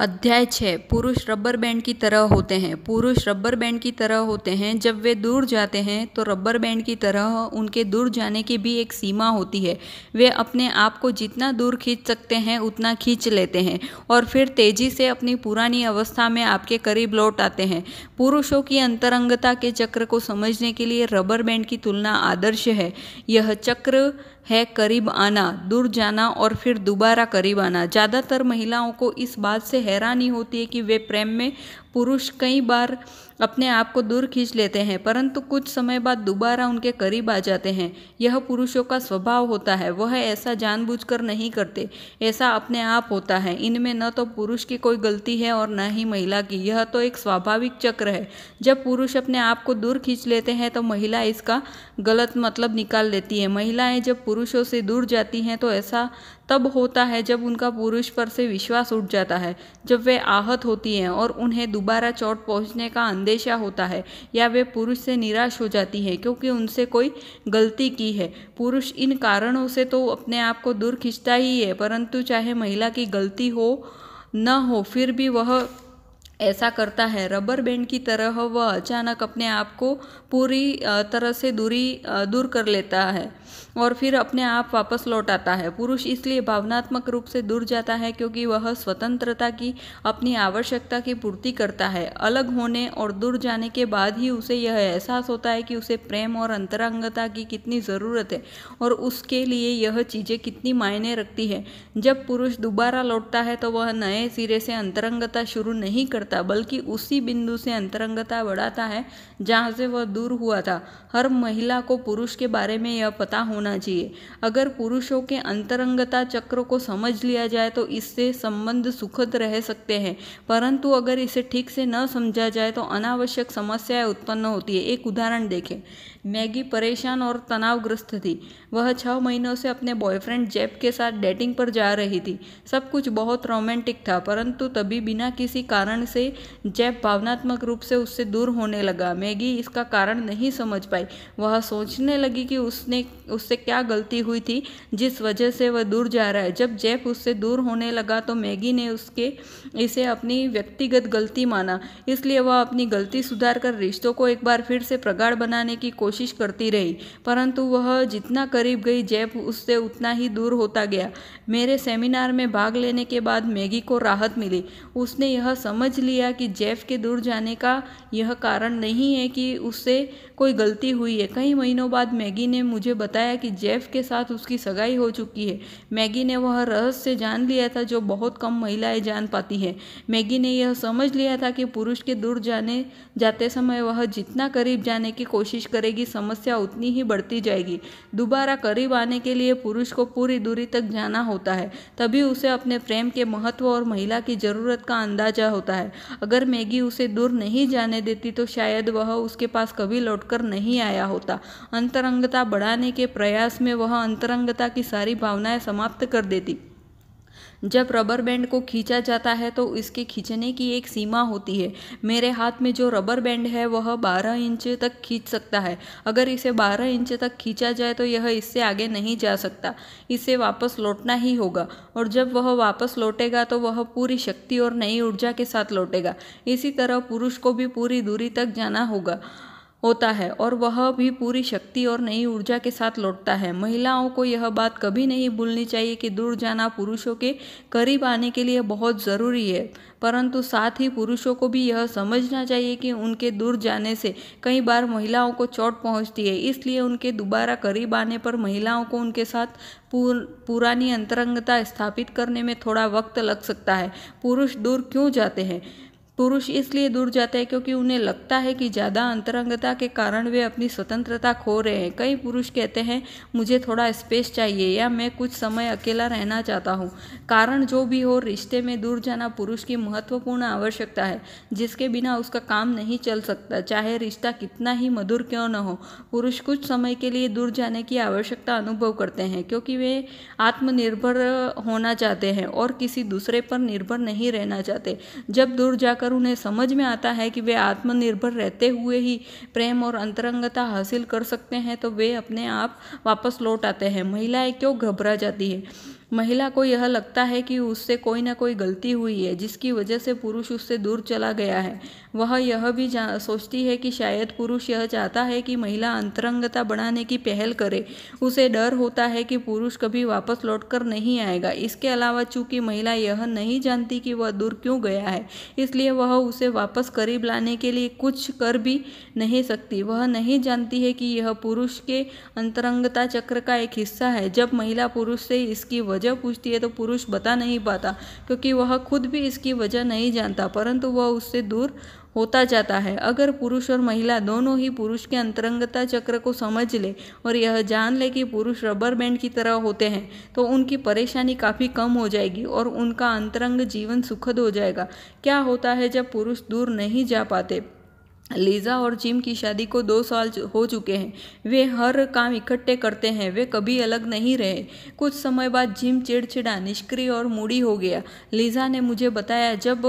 अध्याय छः पुरुष रबर बैंड की तरह होते हैं पुरुष रबर बैंड की तरह होते हैं जब वे दूर जाते हैं तो रबर बैंड की तरह उनके दूर जाने की भी एक सीमा होती है वे अपने आप को जितना दूर खींच सकते हैं उतना खींच लेते हैं और फिर तेजी से अपनी पुरानी अवस्था में आपके करीब लौट आते हैं पुरुषों की अंतरंगता के चक्र को समझने के लिए रबर बैंड की तुलना आदर्श है यह चक्र है करीब आना दूर जाना और फिर दोबारा करीब आना ज़्यादातर महिलाओं को इस बात से हैरानी होती है कि वे प्रेम में पुरुष कई बार अपने आप को दूर खींच लेते हैं परंतु कुछ समय बाद दोबारा उनके करीब आ जाते हैं यह पुरुषों का स्वभाव होता है वह ऐसा जानबूझकर नहीं करते ऐसा अपने आप होता है इनमें न तो पुरुष की कोई गलती है और न ही महिला की यह तो एक स्वाभाविक चक्र है जब पुरुष अपने आप को दूर खींच लेते हैं तो महिला इसका गलत मतलब निकाल लेती है महिलाएँ जब पुरुषों से दूर जाती हैं तो ऐसा तब होता है जब उनका पुरुष पर से विश्वास उठ जाता है जब वे आहत होती हैं और उन्हें दोबारा चोट पहुंचने का अंदेशा होता है या वे पुरुष से निराश हो जाती हैं क्योंकि उनसे कोई गलती की है पुरुष इन कारणों से तो अपने आप को दूर खींचता ही है परंतु चाहे महिला की गलती हो न हो फिर भी वह ऐसा करता है रबर बैंड की तरह वह अचानक अपने आप को पूरी तरह से दूरी दूर कर लेता है और फिर अपने आप वापस लौट आता है पुरुष इसलिए भावनात्मक रूप से दूर जाता है क्योंकि वह स्वतंत्रता की अपनी आवश्यकता की पूर्ति करता है अलग होने और दूर जाने के बाद ही उसे यह एहसास होता है कि उसे प्रेम और अंतरंगता की कितनी ज़रूरत है और उसके लिए यह चीज़ें कितनी मायने रखती है जब पुरुष दोबारा लौटता है तो वह नए सिरे से अंतरंगता शुरू नहीं करता करता बल्कि उसी बिंदु से अंतरंगता बढ़ाता है जहाँ से वह दूर हुआ था हर महिला को पुरुष के बारे में यह पता होना चाहिए अगर पुरुषों के अंतरंगता चक्र को समझ लिया जाए तो इससे संबंध सुखद रह सकते हैं परंतु अगर इसे ठीक से न समझा जाए तो अनावश्यक समस्याएं उत्पन्न होती है एक उदाहरण देखें मैगी परेशान और तनावग्रस्त थी वह छः महीनों से अपने बॉयफ्रेंड जैप के साथ डेटिंग पर जा रही थी सब कुछ बहुत रोमांटिक था परंतु तभी बिना किसी कारण से जैप भावनात्मक रूप से उससे दूर होने लगा मैगी इसका कारण नहीं समझ पाई वह सोचने लगी कि उसने उससे क्या गलती हुई थी जिस वजह से वह दूर जा रहा है जब जेप उससे दूर होने लगा तो मैगी ने उसके इसे अपनी व्यक्तिगत गलती माना इसलिए वह अपनी गलती सुधार कर रिश्तों को एक बार फिर से प्रगाढ़ बनाने की कोशिश कोशिश करती रही परंतु वह जितना करीब गई जैप उससे उतना ही दूर होता गया मेरे सेमिनार में भाग लेने के बाद मैगी को राहत मिली उसने यह समझ लिया कि जैफ के दूर जाने का यह कारण नहीं है कि उससे कोई गलती हुई है कई महीनों बाद मैगी ने मुझे बताया कि जैफ के साथ उसकी सगाई हो चुकी है मैगी ने वह रहस्य जान लिया था जो बहुत कम महिलाएं जान पाती हैं मैगी ने यह समझ लिया था कि पुरुष के दूर जाने जाते समय वह जितना करीब जाने की कोशिश करेगी की समस्या उतनी ही बढ़ती जाएगी दोबारा करीब आने के लिए पुरुष को पूरी दूरी तक जाना होता है तभी उसे अपने प्रेम के महत्व और महिला की ज़रूरत का अंदाजा होता है अगर मैगी उसे दूर नहीं जाने देती तो शायद वह उसके पास कभी लौटकर नहीं आया होता अंतरंगता बढ़ाने के प्रयास में वह अंतरंगता की सारी भावनाएं समाप्त कर देती जब रबर बैंड को खींचा जाता है तो इसके खींचने की एक सीमा होती है मेरे हाथ में जो रबर बैंड है वह बारह इंच तक खींच सकता है अगर इसे बारह इंच तक खींचा जाए तो यह इससे आगे नहीं जा सकता इसे वापस लौटना ही होगा और जब वह वापस लौटेगा तो वह पूरी शक्ति और नई ऊर्जा के साथ लौटेगा इसी तरह पुरुष को भी पूरी दूरी तक जाना होगा होता है और वह भी पूरी शक्ति और नई ऊर्जा के साथ लौटता है महिलाओं को यह बात कभी नहीं भूलनी चाहिए कि दूर जाना पुरुषों के करीब आने के लिए बहुत ज़रूरी है परंतु साथ ही पुरुषों को भी यह समझना चाहिए कि उनके दूर जाने से कई बार महिलाओं को चोट पहुंचती है इसलिए उनके दोबारा करीब आने पर महिलाओं को उनके साथ पुरानी अंतरंगता स्थापित करने में थोड़ा वक्त लग सकता है पुरुष दूर क्यों जाते हैं पुरुष इसलिए दूर जाते हैं क्योंकि उन्हें लगता है कि ज़्यादा अंतरंगता के कारण वे अपनी स्वतंत्रता खो रहे हैं कई पुरुष कहते हैं मुझे थोड़ा स्पेस चाहिए या मैं कुछ समय अकेला रहना चाहता हूँ कारण जो भी हो रिश्ते में दूर जाना पुरुष की महत्वपूर्ण आवश्यकता है जिसके बिना उसका काम नहीं चल सकता चाहे रिश्ता कितना ही मधुर क्यों न हो पुरुष कुछ समय के लिए दूर जाने की आवश्यकता अनुभव करते हैं क्योंकि वे आत्मनिर्भर होना चाहते हैं और किसी दूसरे पर निर्भर नहीं रहना चाहते जब दूर जाकर सुनकर उन्हें समझ में आता है कि वे आत्मनिर्भर रहते हुए ही प्रेम और अंतरंगता हासिल कर सकते हैं तो वे अपने आप वापस लौट आते हैं महिलाएं क्यों घबरा जाती है महिला को यह लगता है कि उससे कोई ना कोई गलती हुई है जिसकी वजह से पुरुष उससे दूर चला गया है वह यह भी सोचती है कि शायद पुरुष यह चाहता है कि महिला अंतरंगता बढ़ाने की पहल करे उसे डर होता है कि पुरुष कभी वापस लौटकर नहीं आएगा इसके अलावा चूंकि महिला यह नहीं जानती कि वह दूर क्यों गया है इसलिए वह उसे वापस करीब लाने के लिए कुछ कर भी नहीं सकती वह नहीं जानती है कि यह पुरुष के अंतरंगता चक्र का एक हिस्सा है जब महिला पुरुष से इसकी वजह पूछती है तो पुरुष बता नहीं पाता क्योंकि वह खुद भी इसकी वजह नहीं जानता परंतु वह उससे दूर होता जाता है अगर पुरुष और महिला दोनों ही पुरुष के अंतरंगता चक्र को समझ ले और यह जान ले कि पुरुष रबर बैंड की तरह होते हैं तो उनकी परेशानी काफ़ी कम हो जाएगी और उनका अंतरंग जीवन सुखद हो जाएगा क्या होता है जब पुरुष दूर नहीं जा पाते लीजा और जिम की शादी को दो साल हो चुके हैं वे हर काम इकट्ठे करते हैं वे कभी अलग नहीं रहे कुछ समय बाद जिम चिड़चिड़ा निष्क्रिय और मूडी हो गया लीजा ने मुझे बताया जब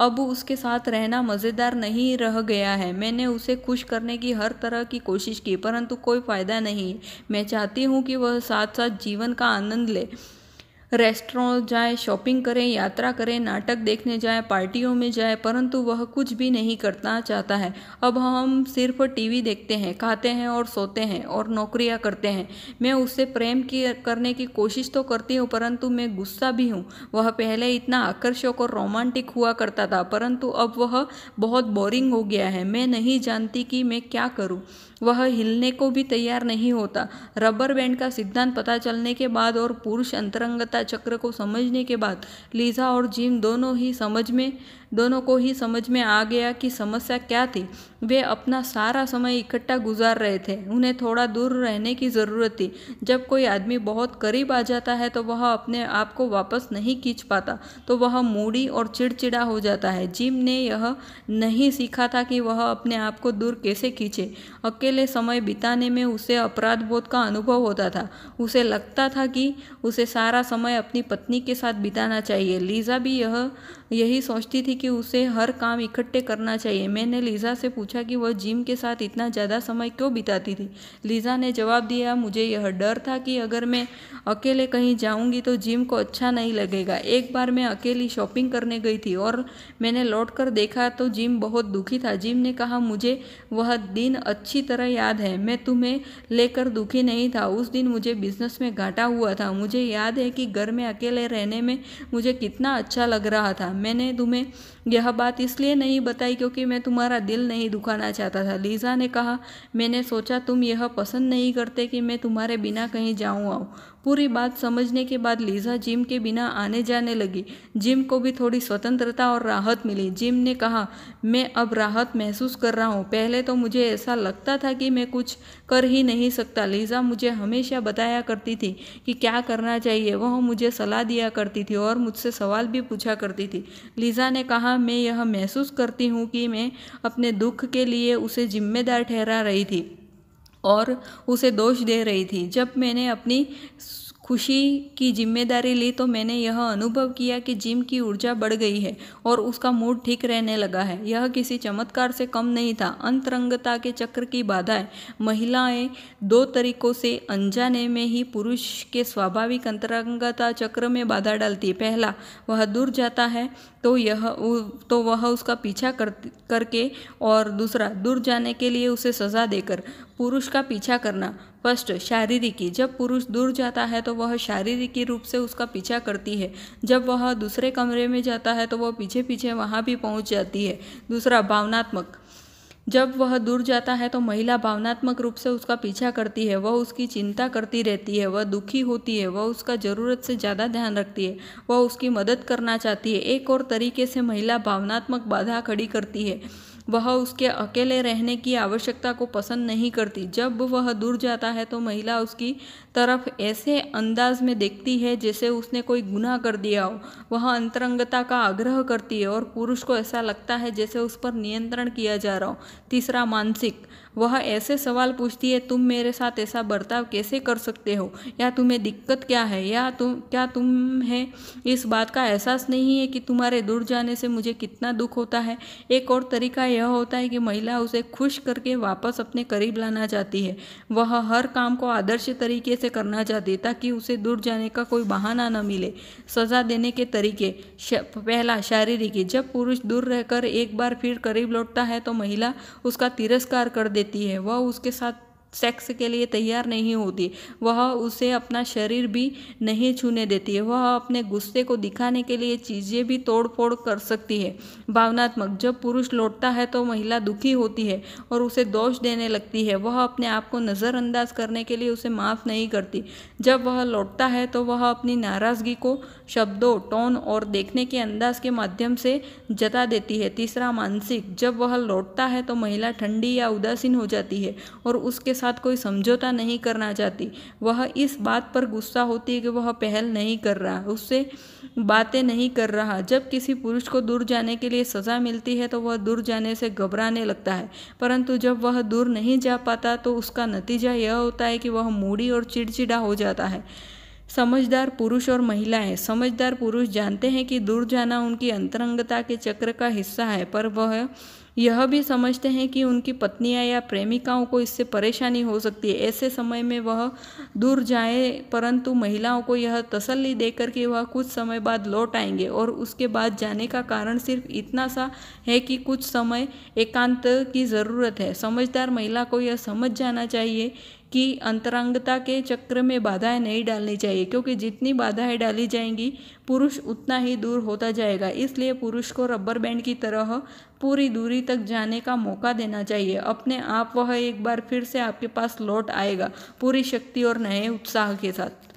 अब उसके साथ रहना मज़ेदार नहीं रह गया है मैंने उसे खुश करने की हर तरह की कोशिश की परंतु कोई फ़ायदा नहीं मैं चाहती हूँ कि वह साथ साथ जीवन का आनंद ले रेस्टोरों जाए शॉपिंग करें यात्रा करें नाटक देखने जाए पार्टियों में जाए परंतु वह कुछ भी नहीं करना चाहता है अब हम सिर्फ टीवी देखते हैं खाते हैं और सोते हैं और नौकरियां करते हैं मैं उससे प्रेम की करने की कोशिश तो करती हूँ परंतु मैं गुस्सा भी हूँ वह पहले इतना आकर्षक और रोमांटिक हुआ करता था परंतु अब वह बहुत बोरिंग हो गया है मैं नहीं जानती कि मैं क्या करूँ वह हिलने को भी तैयार नहीं होता रबर बैंड का सिद्धांत पता चलने के बाद और पुरुष अंतरंगता वार्ता चक्र को समझने के बाद लीजा और जिम दोनों ही समझ में दोनों को ही समझ में आ गया कि समस्या क्या थी वे अपना सारा समय इकट्ठा गुजार रहे थे उन्हें थोड़ा दूर रहने की ज़रूरत थी जब कोई आदमी बहुत करीब आ जाता है तो वह अपने आप को वापस नहीं खींच पाता तो वह मूडी और चिड़चिड़ा हो जाता है जिम ने यह नहीं सीखा था कि वह अपने आप को दूर कैसे खींचे अकेले समय बिताने में उसे अपराध बोध का अनुभव होता था उसे लगता था कि उसे सारा समय समय अपनी पत्नी के साथ बिताना चाहिए लीज़ा भी यह यही सोचती थी कि उसे हर काम इकट्ठे करना चाहिए मैंने लीज़ा से पूछा कि वह जिम के साथ इतना ज़्यादा समय क्यों बिताती थी लीज़ा ने जवाब दिया मुझे यह डर था कि अगर मैं अकेले कहीं जाऊंगी तो जिम को अच्छा नहीं लगेगा एक बार मैं अकेली शॉपिंग करने गई थी और मैंने लौट कर देखा तो जिम बहुत दुखी था जिम ने कहा मुझे वह दिन अच्छी तरह याद है मैं तुम्हें लेकर दुखी नहीं था उस दिन मुझे बिजनेस में घाटा हुआ था मुझे याद है कि घर में अकेले रहने में मुझे कितना अच्छा लग रहा था मैंने तुम्हें यह बात इसलिए नहीं बताई क्योंकि मैं तुम्हारा दिल नहीं दुखाना चाहता था लीज़ा ने कहा मैंने सोचा तुम यह पसंद नहीं करते कि मैं तुम्हारे बिना कहीं जाऊँ आऊँ पूरी बात समझने के बाद लीजा जिम के बिना आने जाने लगी जिम को भी थोड़ी स्वतंत्रता और राहत मिली जिम ने कहा मैं अब राहत महसूस कर रहा हूँ पहले तो मुझे ऐसा लगता था कि मैं कुछ कर ही नहीं सकता लीजा मुझे हमेशा बताया करती थी कि क्या करना चाहिए वह मुझे सलाह दिया करती थी और मुझसे सवाल भी पूछा करती थी लीजा ने कहा मैं यह महसूस करती हूँ कि मैं अपने दुख के लिए उसे जिम्मेदार ठहरा रही थी और उसे दोष दे रही थी जब मैंने अपनी खुशी की जिम्मेदारी ली तो मैंने यह अनुभव किया कि जिम की ऊर्जा बढ़ गई है और उसका मूड ठीक रहने लगा है यह किसी चमत्कार से कम नहीं था अंतरंगता के चक्र की बाधाएं महिलाएं दो तरीकों से अनजाने में ही पुरुष के स्वाभाविक अंतरंगता चक्र में बाधा डालती है पहला वह दूर जाता है तो यह तो वह उसका पीछा कर करके और दूसरा दूर जाने के लिए उसे सज़ा देकर पुरुष का पीछा करना फर्स्ट शारीरिकी जब पुरुष दूर जाता है तो वह शारीरिकी रूप से उसका पीछा करती है जब वह दूसरे कमरे में जाता है तो वह पीछे पीछे वहाँ भी पहुँच जाती है दूसरा भावनात्मक जब वह दूर जाता है तो महिला भावनात्मक रूप से उसका पीछा करती है वह उसकी चिंता करती रहती है वह दुखी होती है वह उसका ज़रूरत से ज़्यादा ध्यान रखती है वह उसकी मदद करना चाहती है एक और तरीके से महिला भावनात्मक बाधा खड़ी करती है वह उसके अकेले रहने की आवश्यकता को पसंद नहीं करती जब वह दूर जाता है तो महिला उसकी तरफ ऐसे अंदाज में देखती है जैसे उसने कोई गुनाह कर दिया हो वह अंतरंगता का आग्रह करती है और पुरुष को ऐसा लगता है जैसे उस पर नियंत्रण किया जा रहा हो तीसरा मानसिक वह ऐसे सवाल पूछती है तुम मेरे साथ ऐसा बर्ताव कैसे कर सकते हो या तुम्हें दिक्कत क्या है या तुम क्या तुम्हें इस बात का एहसास नहीं है कि तुम्हारे दूर जाने से मुझे कितना दुख होता है एक और तरीका यह होता है कि महिला उसे खुश करके वापस अपने करीब लाना चाहती है वह हर काम को आदर्श तरीके से से करना चाहते ताकि उसे दूर जाने का कोई बहाना न मिले सजा देने के तरीके पहला शारीरिक जब पुरुष दूर रहकर एक बार फिर करीब लौटता है तो महिला उसका तिरस्कार कर देती है वह उसके साथ सेक्स के लिए तैयार नहीं होती वह उसे अपना शरीर भी नहीं छूने देती है वह अपने गुस्से को दिखाने के लिए चीज़ें भी तोड़ फोड़ कर सकती है भावनात्मक जब पुरुष लौटता है तो महिला दुखी होती है और उसे दोष देने लगती है वह अपने आप को नज़रअंदाज करने के लिए उसे माफ़ नहीं करती जब वह लौटता है तो वह अपनी नाराज़गी को शब्दों टोन और देखने के अंदाज के माध्यम से जता देती है तीसरा मानसिक जब वह लौटता है तो महिला ठंडी या उदासीन हो जाती है और उसके साथ साथ कोई समझौता नहीं करना चाहती वह इस बात पर गुस्सा होती है कि वह पहल नहीं कर रहा उससे बातें नहीं कर रहा जब किसी पुरुष को दूर जाने के लिए सज़ा मिलती है तो वह दूर जाने से घबराने लगता है परंतु जब वह दूर नहीं जा पाता तो उसका नतीजा यह होता है कि वह मूडी और चिड़चिड़ा हो जाता है समझदार पुरुष और महिलाएं समझदार पुरुष जानते हैं कि दूर जाना उनकी अंतरंगता के चक्र का हिस्सा है पर वह यह भी समझते हैं कि उनकी पत्नियां या प्रेमिकाओं को इससे परेशानी हो सकती है ऐसे समय में वह दूर जाए परंतु महिलाओं को यह तसल्ली देकर कि वह कुछ समय बाद लौट आएंगे और उसके बाद जाने का कारण सिर्फ इतना सा है कि कुछ समय एकांत की ज़रूरत है समझदार महिला को यह समझ जाना चाहिए कि अंतरंगता के चक्र में बाधाएं नहीं डालनी चाहिए क्योंकि जितनी बाधाएं डाली जाएंगी पुरुष उतना ही दूर होता जाएगा इसलिए पुरुष को रबर बैंड की तरह पूरी दूरी तक जाने का मौका देना चाहिए अपने आप वह एक बार फिर से आपके पास लौट आएगा पूरी शक्ति और नए उत्साह के साथ